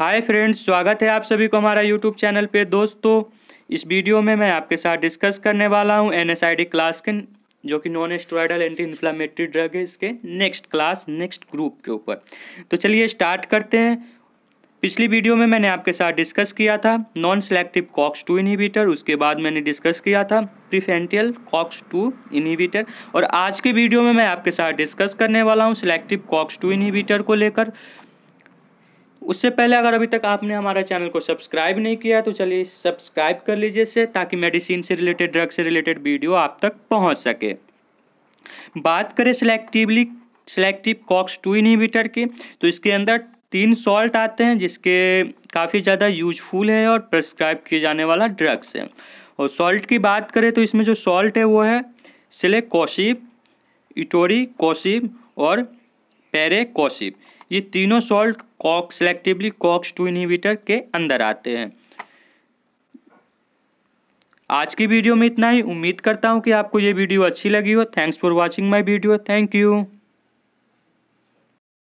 hi friends स्वागत है आप सभी को हमारा यूट्यूब चैनल पे दोस्तों इस वीडियो में मैं आपके साथ डिस्कस करने वाला हूँ एन एस क्लास के जो कि non steroidal anti inflammatory drug है इसके नेक्स्ट क्लास नेक्स्ट ग्रुप के ऊपर तो चलिए स्टार्ट करते हैं पिछली वीडियो में मैंने आपके साथ डिस्कस किया था non selective COX two inhibitor उसके बाद मैंने डिस्कस किया था प्रिफेंटियल कॉक्स टू इनहिबिटर और आज के वीडियो में मैं आपके साथ डिस्कस करने वाला हूँ सेलेक्टिव कॉक्स टू इनहिबिटर को लेकर उससे पहले अगर अभी तक आपने हमारा चैनल को सब्सक्राइब नहीं किया तो चलिए सब्सक्राइब कर लीजिए इसे ताकि मेडिसिन से रिलेटेड ड्रग से रिलेटेड वीडियो आप तक पहुंच सके बात करें selectively selective COX two inhibitor की तो इसके अंदर तीन सॉल्ट आते हैं जिसके काफ़ी ज़्यादा यूजफुल है और प्रेस्क्राइब किए जाने वाला ड्रग्स है और सॉल्ट की बात करें तो इसमें जो सॉल्ट है वो है कोशिप इटोरी कोशिप और कोशिप ये तीनों सॉल्ट कॉक सेलेक्टिवली कॉक्स टू इनहिबिटर के अंदर आते हैं आज की वीडियो में इतना ही उम्मीद करता हूँ कि आपको ये वीडियो अच्छी लगी हो thanks for watching my video thank you